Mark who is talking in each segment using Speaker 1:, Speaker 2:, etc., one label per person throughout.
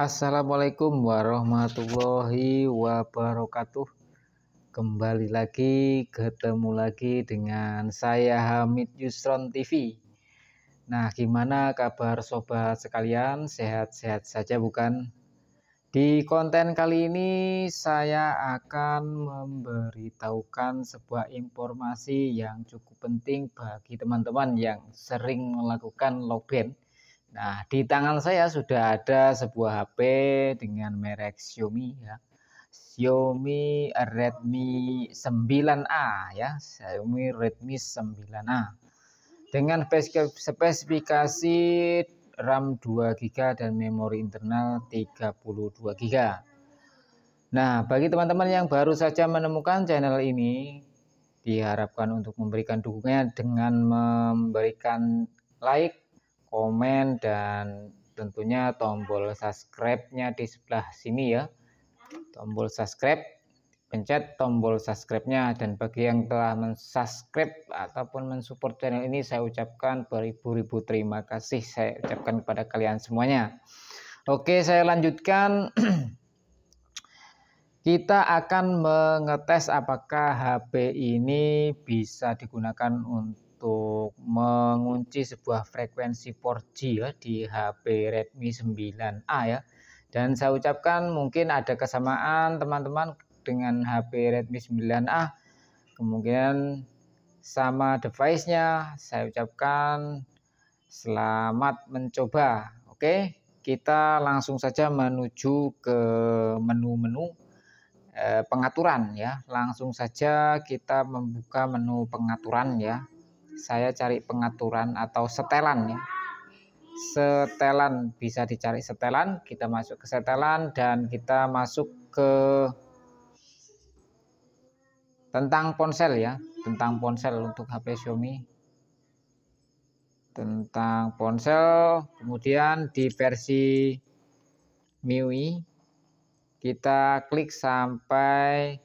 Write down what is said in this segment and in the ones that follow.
Speaker 1: Assalamualaikum warahmatullahi wabarakatuh. Kembali lagi, ketemu lagi dengan saya Hamid Yusron TV. Nah, gimana kabar sobat sekalian? Sehat-sehat saja bukan? Di konten kali ini saya akan memberitahukan sebuah informasi yang cukup penting bagi teman-teman yang sering melakukan login Nah, di tangan saya sudah ada sebuah HP dengan merek Xiaomi ya. Xiaomi Redmi 9A ya, Xiaomi Redmi 9A. Dengan spesifikasi RAM 2 GB dan memori internal 32 GB. Nah, bagi teman-teman yang baru saja menemukan channel ini, diharapkan untuk memberikan dukungannya dengan memberikan like komen dan tentunya tombol subscribe-nya di sebelah sini ya. Tombol subscribe, pencet tombol subscribe-nya dan bagi yang telah mensubscribe ataupun mensupport channel ini saya ucapkan beribu-ribu terima kasih saya ucapkan kepada kalian semuanya. Oke, saya lanjutkan. Kita akan mengetes apakah HP ini bisa digunakan untuk untuk mengunci sebuah frekuensi 4G ya di HP Redmi 9A ya. Dan saya ucapkan mungkin ada kesamaan teman-teman dengan HP Redmi 9A. Kemungkinan sama device-nya. Saya ucapkan selamat mencoba. Oke, kita langsung saja menuju ke menu-menu eh, pengaturan ya. Langsung saja kita membuka menu pengaturan ya saya cari pengaturan atau setelan ya setelan bisa dicari setelan kita masuk ke setelan dan kita masuk ke tentang ponsel ya tentang ponsel untuk HP Xiaomi tentang ponsel kemudian di versi MIUI kita klik sampai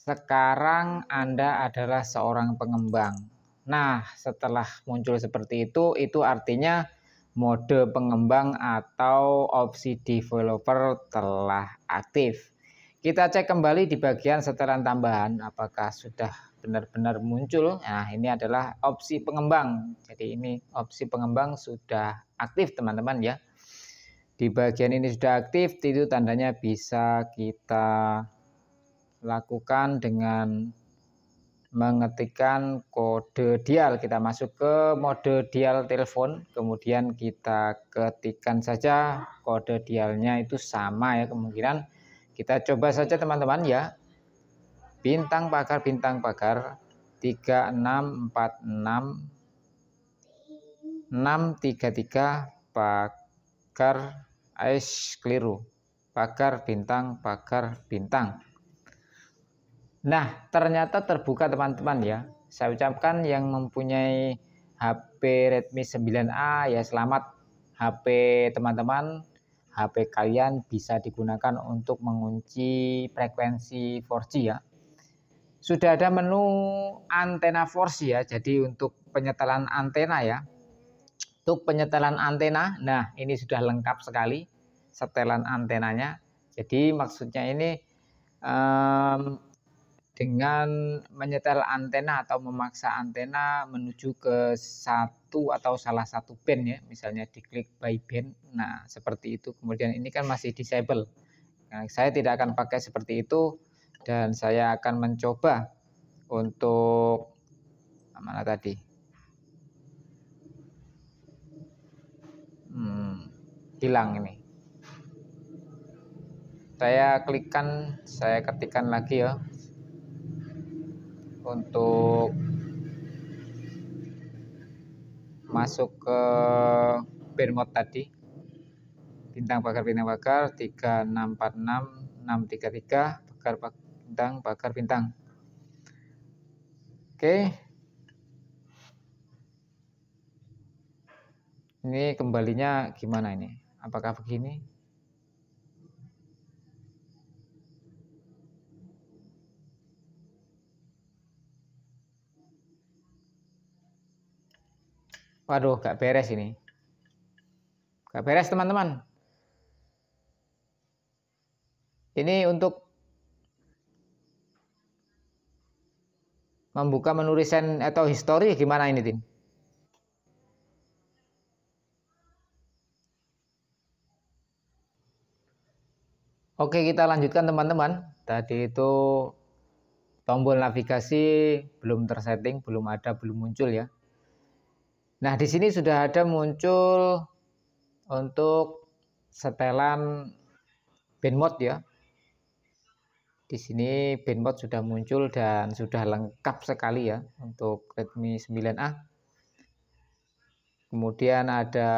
Speaker 1: sekarang Anda adalah seorang pengembang. Nah, setelah muncul seperti itu, itu artinya mode pengembang atau opsi developer telah aktif. Kita cek kembali di bagian setelan tambahan apakah sudah benar-benar muncul. Nah, ini adalah opsi pengembang. Jadi ini opsi pengembang sudah aktif teman-teman ya. Di bagian ini sudah aktif, itu tandanya bisa kita lakukan dengan mengetikkan kode dial. Kita masuk ke mode dial telepon, kemudian kita ketikkan saja kode dialnya itu sama ya kemungkinan. Kita coba saja teman-teman ya. Bintang pagar bintang pagar 3646 633 pagar ice keliru pagar bintang pagar bintang Nah, ternyata terbuka teman-teman ya. Saya ucapkan yang mempunyai HP Redmi 9A ya selamat HP teman-teman. HP kalian bisa digunakan untuk mengunci frekuensi 4G ya. Sudah ada menu antena 4G ya. Jadi untuk penyetelan antena ya. Untuk penyetelan antena, nah ini sudah lengkap sekali setelan antenanya. Jadi maksudnya ini um, dengan menyetel antena atau memaksa antena menuju ke satu atau salah satu band ya misalnya diklik by band nah seperti itu kemudian ini kan masih disable nah, saya tidak akan pakai seperti itu dan saya akan mencoba untuk mana tadi hmm, hilang ini saya klikkan saya ketikkan lagi ya untuk masuk ke pin mode tadi bintang bakar bintang bakar 3646 633 bakar bintang bakar bintang oke ini kembalinya gimana ini apakah begini Waduh, gak beres ini. Gak beres teman-teman. Ini untuk membuka menu recent atau history gimana ini, Tin? Oke, kita lanjutkan teman-teman. Tadi itu tombol navigasi belum tersetting, belum ada, belum muncul ya. Nah, di sini sudah ada muncul untuk setelan band mode ya. Di sini band mode sudah muncul dan sudah lengkap sekali ya untuk Redmi 9A. Kemudian ada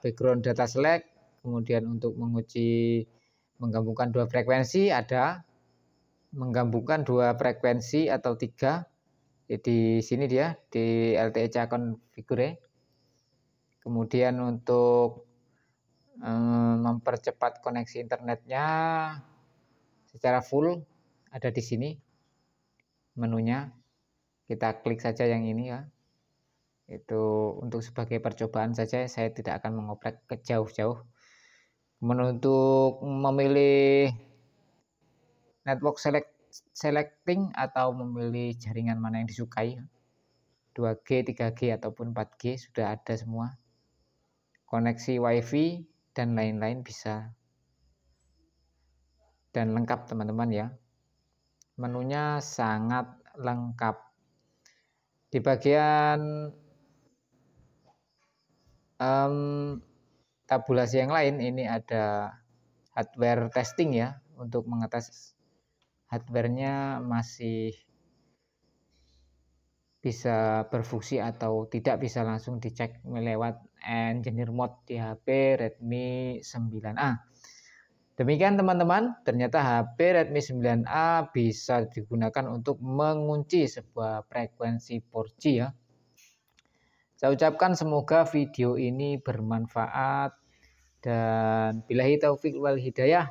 Speaker 1: background data select, kemudian untuk menguji menggabungkan dua frekuensi ada menggabungkan dua frekuensi atau tiga Ya, di sini dia di e Cakon figure Kemudian untuk um, mempercepat koneksi internetnya secara full ada di sini menunya. Kita klik saja yang ini ya. Itu untuk sebagai percobaan saja saya tidak akan mengoprek ke jauh-jauh. menuntut memilih network select selecting atau memilih jaringan mana yang disukai 2G, 3G ataupun 4G sudah ada semua koneksi WiFi dan lain-lain bisa dan lengkap teman-teman ya menunya sangat lengkap di bagian um, tabulasi yang lain ini ada hardware testing ya untuk mengetes hardwarenya masih bisa berfungsi atau tidak bisa langsung dicek lewat engineer mode di HP Redmi 9A. Demikian teman-teman, ternyata HP Redmi 9A bisa digunakan untuk mengunci sebuah frekuensi 4G ya. Saya ucapkan semoga video ini bermanfaat dan bila taufik wal hidayah.